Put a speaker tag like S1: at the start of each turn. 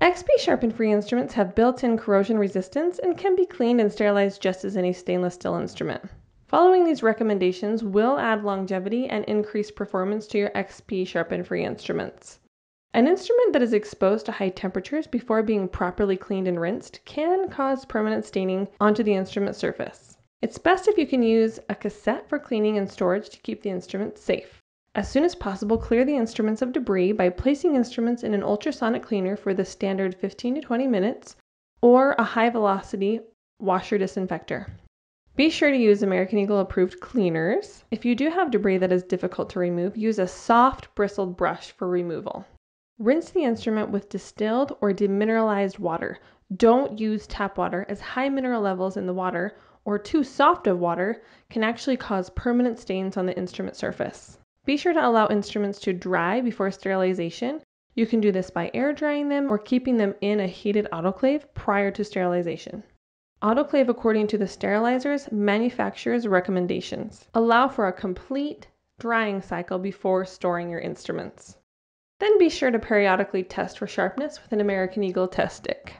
S1: XP sharpen free instruments have built-in corrosion resistance and can be cleaned and sterilized just as any stainless steel instrument. Following these recommendations will add longevity and increase performance to your XP sharpen free instruments. An instrument that is exposed to high temperatures before being properly cleaned and rinsed can cause permanent staining onto the instrument surface. It's best if you can use a cassette for cleaning and storage to keep the instrument safe. As soon as possible, clear the instruments of debris by placing instruments in an ultrasonic cleaner for the standard 15 to 20 minutes or a high velocity washer disinfector. Be sure to use American Eagle approved cleaners. If you do have debris that is difficult to remove, use a soft bristled brush for removal. Rinse the instrument with distilled or demineralized water. Don't use tap water as high mineral levels in the water or too soft of water can actually cause permanent stains on the instrument surface. Be sure to allow instruments to dry before sterilization. You can do this by air drying them or keeping them in a heated autoclave prior to sterilization. Autoclave according to the sterilizer's manufacturer's recommendations. Allow for a complete drying cycle before storing your instruments. Then be sure to periodically test for sharpness with an American Eagle test stick.